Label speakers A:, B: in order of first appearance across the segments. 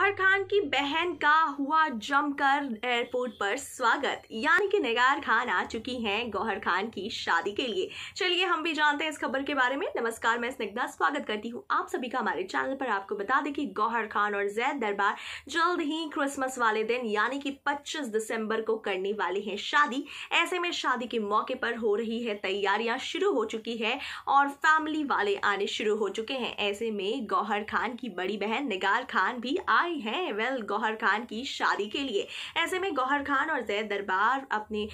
A: और खान की बहन का हुआ जमकर एयरपोर्ट पर स्वागत यानी कि निगार खान आ चुकी हैं गौहर खान की शादी के लिए चलिए हम भी जानते हैं इस खबर के बारे में नमस्कार मैं स्निग्धा स्वागत करती हूँ आप सभी का हमारे चैनल पर आपको बता दें कि गौहर खान और जैद दरबार जल्द ही क्रिसमस वाले दिन यानी कि 25 दिसंबर को करने वाले हैं शादी ऐसे में शादी के मौके पर हो रही है तैयारियां शुरू हो चुकी है और फैमिली वाले आने शुरू हो चुके हैं ऐसे में गौहर खान की बड़ी बहन निगार खान भी आ आई हैं वेल गौहर खान की शादी के लिए ऐसे में गौहर खान और जैद दरबार अपने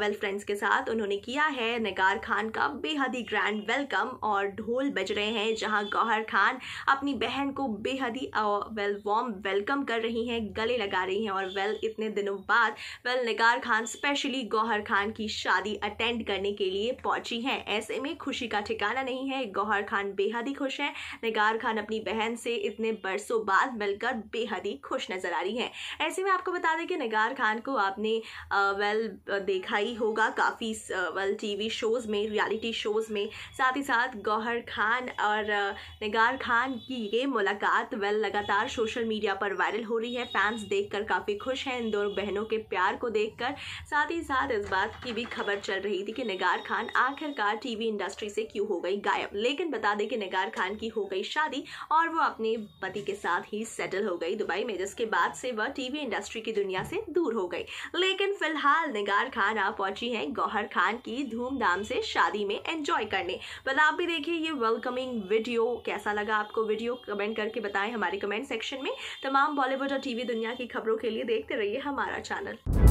A: वेल uh, फ्रेंड्स के साथ उन्होंने किया है नगार खान का बेहद ही ग्रैंड वेलकम और ढोल बज रहे हैं जहां गौहर खान अपनी बहन को बेहद ही वेल वॉम वेलकम कर रही हैं गले लगा रही हैं और वेल इतने दिनों बाद वेल नगार खान स्पेशली गौहर खान की शादी अटेंड करने के लिए पहुंची हैं ऐसे में खुशी का ठिकाना नहीं है गौहर खान बेहद ही खुश हैं निगार खान अपनी बहन से इतने बरसों बाद मिलकर बेहद ही खुश नज़र आ रही हैं ऐसे में आपको बता दें कि निगार खान को आपने वेल देखा ही होगा काफ़ी वेल टीवी शोज़ में रियलिटी शोज़ में साथ ही साथ गौहर खान और निगार खान की ये मुलाकात वेल लगातार सोशल मीडिया पर वायरल हो रही है फैंस देखकर काफ़ी खुश हैं इन दोनों बहनों के प्यार को देखकर साथ ही साथ इस बात की भी खबर चल रही थी कि निगार खान आखिरकार टीवी इंडस्ट्री से क्यों हो गई गायब लेकिन बता दें कि निगार खान की हो गई शादी और वो अपने पति के साथ ही सेटल हो गई गई दुबई में जिसके बाद से वह टीवी इंडस्ट्री की दुनिया से दूर हो गई लेकिन फिलहाल निगार खान आप पहुंची हैं गौहर खान की धूमधाम से शादी में एंजॉय करने बस आप भी देखिए ये वेलकमिंग वीडियो कैसा लगा आपको वीडियो कमेंट करके बताएं हमारे कमेंट सेक्शन में तमाम बॉलीवुड और टीवी दुनिया की खबरों के लिए देखते रहिए हमारा चैनल